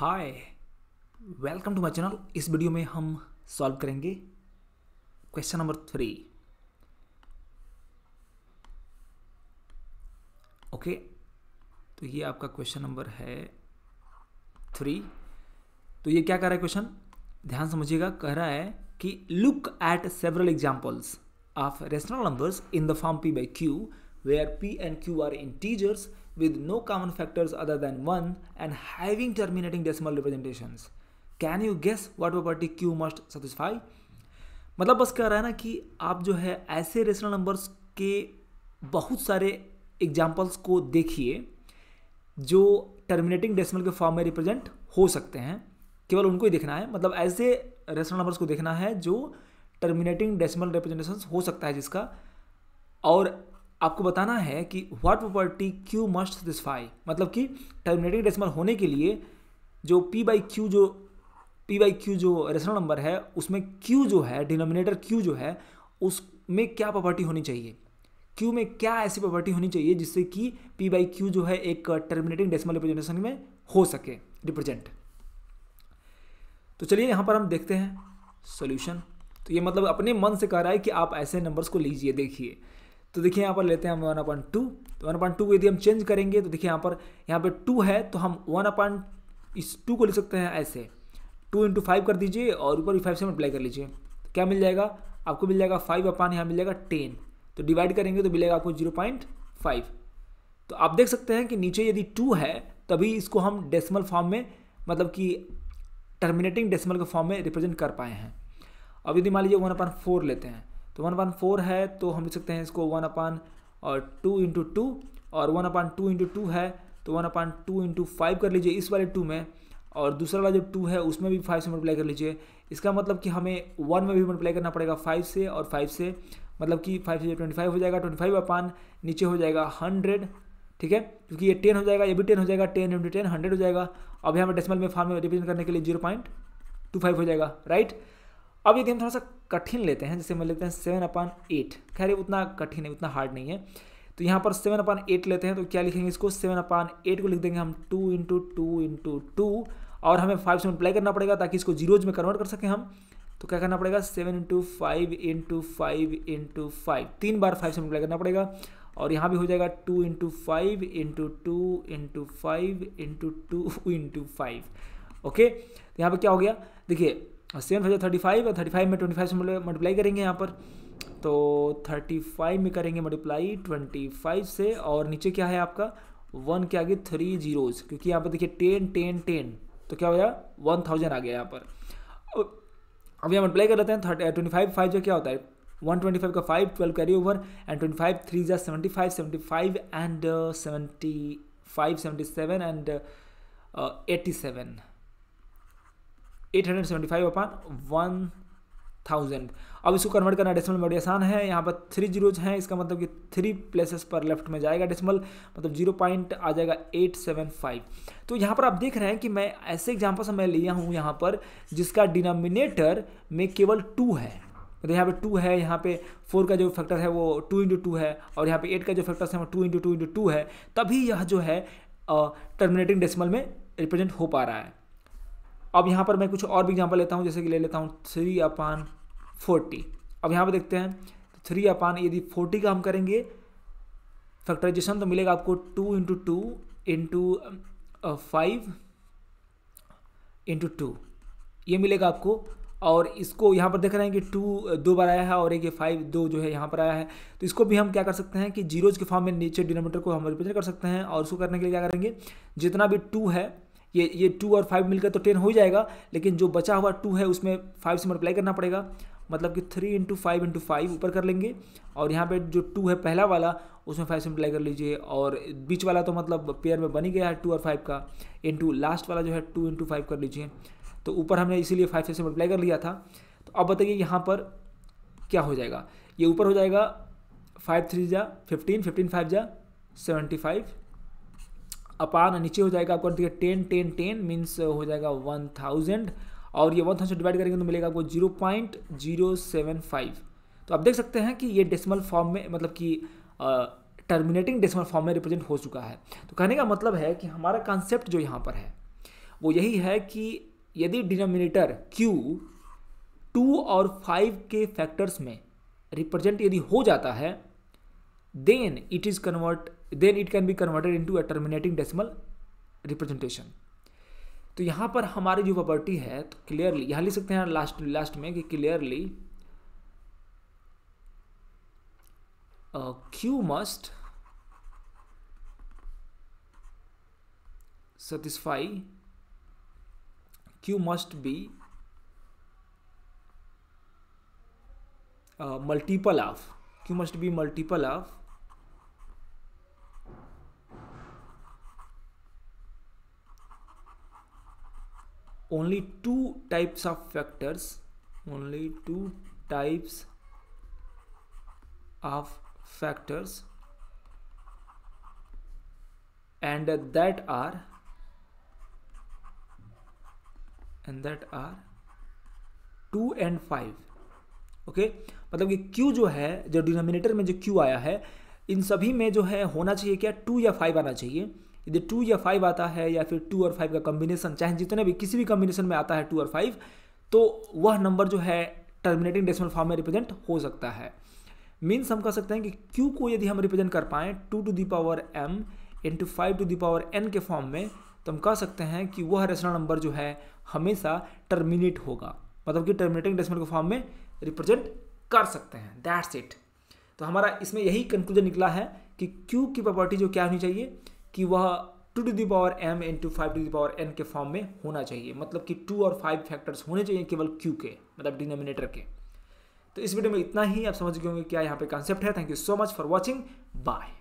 Hi welcome to my channel इस video में हम सॉल्व करेंगे क्वेश्चन नंबर थ्री ओके तो ये आपका क्वेश्चन नंबर है थ्री तो ये क्या कह रहा है क्वेश्चन ध्यान समझिएगा कह रहा है कि look at several examples of rational numbers in the form p by q where p and q are integers with no common factors other than 1 and having terminating decimal representations. can you guess what property q must satisfy मतलब बस कह रहा है ना कि आप जो है ऐसे रेशनल नंबर्स के बहुत सारे एग्जाम्पल्स को देखिए जो टर्मिनेटिंग डेसिमल के फॉर्म में रिप्रेजेंट हो सकते हैं केवल उनको ही देखना है मतलब ऐसे रेशनल नंबर्स को देखना है जो टर्मिनेटिंग डेसिमल रिप्रेजेंटेशन हो सकता है जिसका और आपको बताना है कि what property q must satisfy मतलब कि टर्मिनेटिंग डेसिमल होने के लिए जो पी बाई क्यू जो पी बाई क्यू जो रेशनल नंबर है उसमें क्यू जो है डिनोमिनेटर क्यू जो है उसमें क्या प्रॉपर्टी होनी चाहिए क्यू में क्या ऐसी प्रॉपर्टी होनी चाहिए जिससे कि पी बाई क्यू जो है एक टर्मिनेटिंग डेसिमल रिप्रेजेंटेशन में हो सके रिप्रेजेंट तो चलिए यहाँ पर हम देखते हैं सोल्यूशन तो ये मतलब अपने मन से कह रहा है कि आप ऐसे नंबर्स को लीजिए देखिए तो देखिए यहाँ पर लेते हैं हम वन अपॉइंट टू तो वन अपॉइंट टू को यदि हम चेंज करेंगे तो देखिए यहाँ पर यहाँ पर टू है तो हम वन अपॉइंट इस टू को ले सकते हैं ऐसे टू इंटू फाइव कर दीजिए और ऊपर भी फाइव से मल्टीप्लाई कर लीजिए तो क्या मिल जाएगा आपको मिल जाएगा फाइव अपॉन यहाँ मिल जाएगा टेन तो डिवाइड करेंगे तो मिलेगा आपको जीरो पॉइंट फाइव तो आप देख सकते हैं कि नीचे यदि टू है तभी इसको हम डेसिमल फॉर्म में मतलब कि टर्मिनेटिंग डेसिमल के फॉर्म में रिप्रेजेंट कर पाए हैं अब यदि मान लीजिए वन अपॉइंट फोर लेते हैं तो वन अपान फोर है तो हम लिख सकते हैं इसको वन अपान और टू इंटू टू और one upon two into two है तो one upon two into five कर लीजिए इस वाले टू में और दूसरा वाला जो टू है उसमें भी फाइव से मल्टीप्लाई कर लीजिए इसका मतलब कि हमें वन में भी मल्टीप्लाई करना पड़ेगा फाइव से और फाइव से मतलब कि फाइव से ट्वेंटी फाइव हो जाएगा ट्वेंटी फाइव अपान नीचे हो जाएगा हंड्रेड ठीक है क्योंकि ये टेन हो जाएगा ये भी टेन हो जाएगा टेन इंटू टेन हंड्रेड हो जाएगा अब यहाँ पर डेसिमल में फॉर्म में रिप्रेजेंट करने के लिए जीरो पॉइंट टू फाइव हो जाएगा राइट अब यदि हम थोड़ा सा कठिन लेते हैं जैसे मैं लेते हैं सेवन अपान एट खैर उतना कठिन है उतना हार्ड नहीं है तो यहाँ पर सेवन अपान एट लेते हैं तो क्या लिखेंगे इसको सेवन अपान एट को लिख देंगे हम two into two into two और हमें फाइव से मल्टीप्लाई करना पड़ेगा ताकि इसको जीरोज में कन्वर्ट कर सकें हम तो क्या करना पड़ेगा seven into five into five into five तीन बार फाइव से मल्टीप्लाई करना पड़ेगा और यहाँ भी हो जाएगा two into five into two into five into two into five okay तो यहाँ पर क्या हो गया देखिए सेवन फाइव थर्टी फाइव और थर्टी फाइव में ट्वेंटी फाइव से मल्टीप्लाई करेंगे यहाँ पर तो थर्टी फाइव में करेंगे मल्टीप्लाई ट्वेंटी फाइव से और नीचे क्या है आपका वन के आगे थ्री जीरोज़ क्योंकि यहाँ पर देखिए टेन टेन टेन तो क्या हो गया वन थाउजेंड आ गया यहाँ पर अब यहाँ मल्टीप्लाई कर लेते हैं थर्टी ट्वेंटी फाइव फाइव जो क्या होता है वन ट्वेंटी फाइव का five twelve carry over and twenty five three जै seventy five seventy five and seventy five seventy seven and eighty seven eight hundred seventy five upon one thousand अब इसको convert करना decimal में बड़ी आसान है यहाँ पर थ्री जीरोज हैं इसका मतलब कि थ्री प्लेसेस पर लेफ्ट में जाएगा डेसिमल मतलब जीरो पॉइंट आ जाएगा एट सेवन फाइव तो यहाँ पर आप देख रहे हैं कि मैं ऐसे एग्जाम्पल से मैं लिया हूँ यहाँ पर जिसका डिनोमिनेटर में केवल टू है मतलब यहाँ पे टू है यहाँ पे फोर का जो फैक्टर है वो टू इंटू टू है और यहाँ पे एट का जो फैक्टर है वो two into two into two है तभी यह जो है टर्मिनेटिंग डेसिमल में रिप्रेजेंट हो पा रहा है अब यहाँ पर मैं कुछ और भी एग्जाम्पल लेता हूँ जैसे कि ले लेता हूँ थ्री अपान फोर्टी अब यहाँ पर देखते हैं थ्री अपान यदि फोर्टी का हम करेंगे फैक्टराइजेशन तो मिलेगा आपको two into two into five into two ये मिलेगा आपको और इसको यहाँ पर देख रहे हैं कि टू uh, दो बार आया है और एक ये फाइव दो जो है यहाँ पर आया है तो इसको भी हम क्या कर सकते हैं कि जीरोज के फॉर्म में नीचे डिनोमीटर को हम रिप्रेजेंट कर सकते हैं और उसको करने के लिए क्या करेंगे जितना भी टू है ये ये टू और फाइव मिलकर तो टेन हो ही जाएगा लेकिन जो बचा हुआ टू है उसमें फाइव से मल्टीप्लाई करना पड़ेगा मतलब कि three into five into five ऊपर कर लेंगे और यहाँ पे जो टू है पहला वाला उसमें फाइव से मल्टीप्लाई कर लीजिए और बीच वाला तो मतलब पेयर में बन ही गया है टू और फाइव का इंटू लास्ट वाला जो है टू इंटू फाइव कर लीजिए तो ऊपर हमने इसीलिए फाइव से मल्टीप्लाई कर लिया था तो अब बताइए यहाँ पर क्या हो जाएगा ये ऊपर हो जाएगा फाइव थ्री जा फिफ्टीन फिफ्टीन फाइव जा सेवेंटी फाइव अपान नीचे हो जाएगा आपको देखिए टेन टेन टेन मीन्स हो जाएगा वन थाउजेंड और ये वन थाउजेंड डिवाइड करेंगे तो मिलेगा आपको zero point zero seven five तो आप देख सकते हैं कि ये डेसिमल फॉर्म में मतलब कि टर्मिनेटिंग डेसिमल फॉर्म में रिप्रेजेंट हो चुका है तो कहने का मतलब है कि हमारा कॉन्सेप्ट जो यहाँ पर है वो यही है कि यदि डिनोमिनेटर क्यू टू और फाइव के फैक्टर्स में रिप्रेजेंट यदि हो जाता है then it is convert then it can be converted into a terminating decimal representation तो यहाँ पर हमारी जो प्रॉपर्टी है तो क्लियरली यहाँ लिख सकते हैं लास्ट लास्ट में कि clearly q must satisfy q must be multiple of q must be multiple of only two types of factors only two types of factors and that are and that are 2 and 5 okay मतलब कि q जो है जो denominator में जो q आया है इन सभी में जो है होना चाहिए क्या 2 या 5 आना चाहिए यदि टू या फाइव आता है या फिर टू और फाइव का कॉम्बिनेशन चाहे जितने भी किसी भी कॉम्बिनेशन में आता है टू और फाइव तो वह नंबर जो है टर्मिनेटिंग डेसिमल फॉर्म में रिप्रेजेंट हो सकता है मीन्स हम कह सकते हैं कि क्यू को यदि हम रिप्रेजेंट कर पाएँ two to the power m into five to the power n के फॉर्म में तो हम कह सकते हैं कि वह रेशनल नंबर जो है हमेशा टर्मिनेट होगा मतलब कि टर्मिनेटिंग डेसिमल के फॉर्म में रिप्रेजेंट कर सकते हैं दैट्स इट तो हमारा इसमें यही कंक्लूजन निकला है कि क्यू की प्रॉपर्टी जो क्या होनी चाहिए कि वह two to power m into five to power n के फॉर्म में होना चाहिए मतलब कि टू और फाइव फैक्टर्स होने चाहिए केवल क्यू के मतलब डिनोमिनेटर के तो इस वीडियो में इतना ही आप समझ गए होंगे क्या यहाँ पे कॉन्सेप्ट है thank you so much for watching bye